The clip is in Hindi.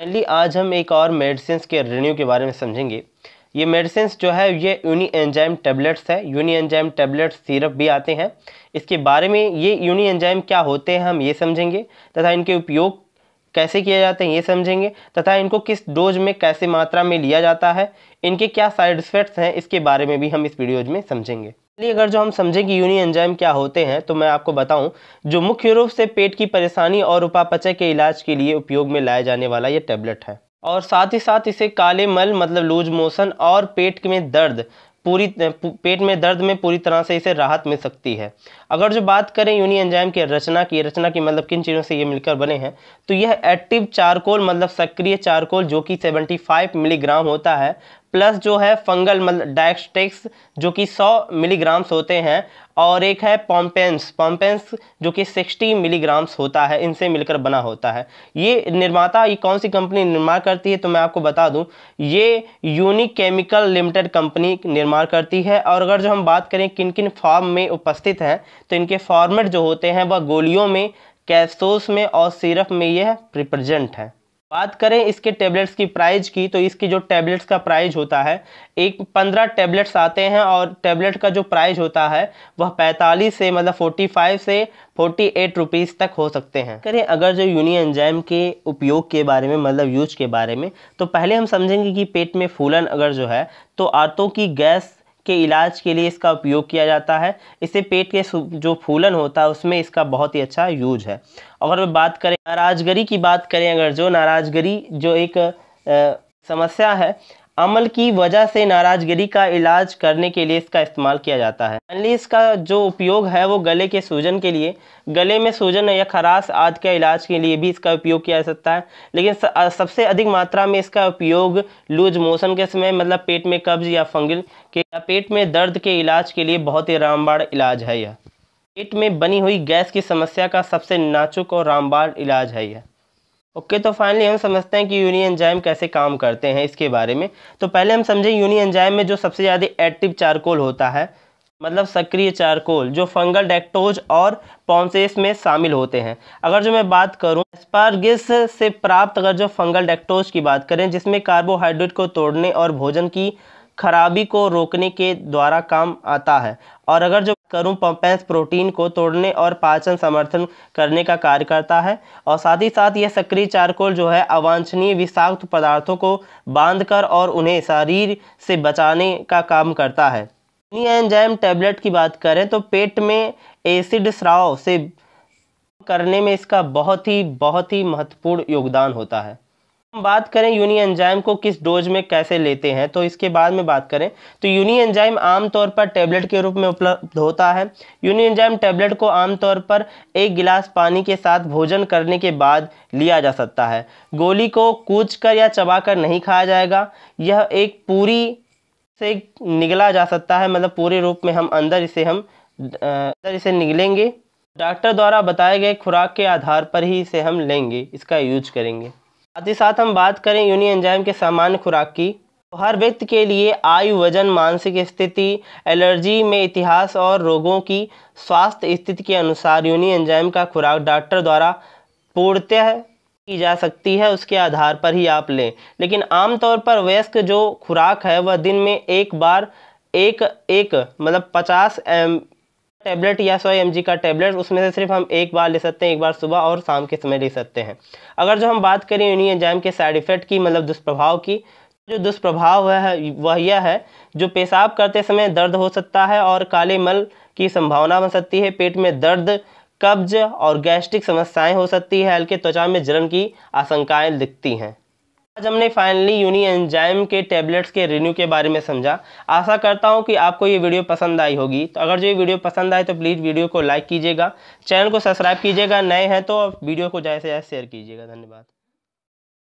फाइनली आज हम एक और मेडिसिन के रेन्यू के बारे में समझेंगे ये मेडिसिन जो है ये यूनी एंजाइम टेबलेट्स है यूनी एंजाइम टेबलेट सिरप भी आते हैं इसके बारे में ये यूनी एंजाइम क्या होते हैं हम ये समझेंगे तथा इनके उपयोग कैसे किया जाते हैं ये समझेंगे तथा इनको किस डोज में कैसे मात्रा में लिया जाता है इनके क्या साइड इफ़ेक्ट्स हैं इसके बारे में भी हम इस वीडियोज में समझेंगे चलिए अगर जो हम समझें कि यूनि एंजाइम क्या होते हैं तो मैं आपको बताऊं जो मुख्य रूप से पेट की परेशानी और उपापचय के इलाज के लिए उपयोग में लाया जाने वाला ये टेबलेट है और साथ ही साथ इसे काले मल मतलब लूज मोशन और पेट में दर्द पूरी पेट में दर्द में पूरी तरह से इसे राहत मिल सकती है अगर जो बात करें यूनि एंजाइम की रचना की रचना की मतलब किन चीज़ों से ये मिलकर बने हैं तो यह एक्टिव चारकोल मतलब सक्रिय चारकोल जो कि 75 मिलीग्राम होता है प्लस जो है फंगल मतलब जो कि 100 मिलीग्राम्स होते हैं और एक है पॉम्पेंस पॉम्पेंस जो कि 60 मिलीग्राम्स होता है इनसे मिलकर बना होता है ये निर्माता ये कौन सी कंपनी निर्माण करती है तो मैं आपको बता दूं ये यूनिक केमिकल लिमिटेड कंपनी निर्माण करती है और अगर जो हम बात करें किन किन फॉर्म में उपस्थित हैं तो इनके फॉर्मेट जो होते हैं वह गोलियों में कैप्सूल्स में और सिरप में यह रिप्रजेंट है बात करें इसके टेबलेट्स की प्राइस की तो इसकी जो टैबलेट्स का प्राइस होता है एक पंद्रह टेबलेट्स आते हैं और टैबलेट का जो प्राइस होता है वह पैंतालीस से मतलब फोर्टी फाइव से फोर्टी एट रुपीज़ तक हो सकते हैं करें अगर जो यूनि एंजाइम के उपयोग के बारे में मतलब यूज के बारे में तो पहले हम समझेंगे कि पेट में फूलन अगर जो है तो आँतों की गैस के इलाज के लिए इसका उपयोग किया जाता है इससे पेट के जो फूलन होता है उसमें इसका बहुत ही अच्छा यूज है अगर बात करें नाराजगरी की बात करें अगर जो नाराजगरी जो एक आ, समस्या है अमल की वजह से नाराजगी का इलाज करने के लिए इसका इस्तेमाल किया जाता है फाइनली इसका जो उपयोग है वो गले के सूजन के लिए गले में सूजन या खराश आदि के इलाज के लिए भी इसका उपयोग किया जा सकता है लेकिन सबसे अधिक मात्रा में इसका उपयोग लूज मोशन के समय मतलब पेट में कब्ज या फंगल के या पेट में दर्द के इलाज के लिए बहुत ही रामबाण इलाज है यह पेट में बनी हुई गैस की समस्या का सबसे नाचुक और रामबाण इलाज है यह ओके okay, तो फाइनली हम समझते हैं कि यूनी एंजाइम कैसे काम करते हैं इसके बारे में तो पहले हम समझें यूनी एंजाइम में जो सबसे ज़्यादा एक्टिव चारकोल होता है मतलब सक्रिय चारकोल जो फंगल डेक्टोज और पॉन्सेस में शामिल होते हैं अगर जो मैं बात करूं एस्पारगिस से प्राप्त अगर जो फंगल डेक्टोज की बात करें जिसमें कार्बोहाइड्रेट को तोड़ने और भोजन की खराबी को रोकने के द्वारा काम आता है और अगर जो करूँ पंपेंस प्रोटीन को तोड़ने और पाचन समर्थन करने का कार्य करता है और साथ ही साथ यह सक्रिय चारकोल जो है अवांछनीय विषाक्त पदार्थों को बांधकर और उन्हें शरीर से बचाने का काम करता है एंजाइम टैबलेट की बात करें तो पेट में एसिड स्राव से करने में इसका बहुत ही बहुत ही महत्वपूर्ण योगदान होता है हम बात करें यूनि एंजाइम को किस डोज में कैसे लेते हैं तो इसके बाद में बात करें तो यूनि एंजाइम आमतौर पर टैबलेट के रूप में उपलब्ध होता है यूनि एंजाइम टैबलेट को आमतौर पर एक गिलास पानी के साथ भोजन करने के बाद लिया जा सकता है गोली को कूच कर या चबाकर नहीं खाया जाएगा यह एक पूरी से निगला जा सकता है मतलब पूरे रूप में हम अंदर इसे हम अंदर इसे निगलेंगे डॉक्टर द्वारा बताए गए खुराक के आधार पर ही इसे हम लेंगे इसका यूज करेंगे साथ ही साथ हम बात करें यूनि एंजाइम के सामान्य खुराक की तो हर व्यक्ति के लिए आयु वजन मानसिक स्थिति एलर्जी में इतिहास और रोगों की स्वास्थ्य स्थिति के अनुसार यूनि एंजाइम का खुराक डॉक्टर द्वारा पूर्णतः की जा सकती है उसके आधार पर ही आप लें लेकिन आमतौर पर वयस्क जो खुराक है वह दिन में एक बार एक एक मतलब पचास एम टैबलेट या सौ एम का टैबलेट उसमें से सिर्फ हम एक बार ले सकते हैं एक बार सुबह और शाम के समय ले सकते हैं अगर जो हम बात करें यूनी एंजाइम के साइड इफ़ेक्ट की मतलब दुष्प्रभाव की जो दुष्प्रभाव है वह यह है जो पेशाब करते समय दर्द हो सकता है और काले मल की संभावना बन सकती है पेट में दर्द कब्ज और गैस्ट्रिक समस्याएं हो सकती है हल्के त्वचा में जलन की आशंकाएं दिखती हैं आज हमने फाइनली यूनी एंजाइम के टैबलेट्स के रिन्यू के बारे में समझा आशा करता हूँ कि आपको ये वीडियो पसंद आई होगी तो अगर जो ये वीडियो पसंद आए तो प्लीज़ वीडियो को लाइक कीजिएगा चैनल को सब्सक्राइब कीजिएगा नए हैं तो वीडियो को जैसे जैसे शेयर कीजिएगा धन्यवाद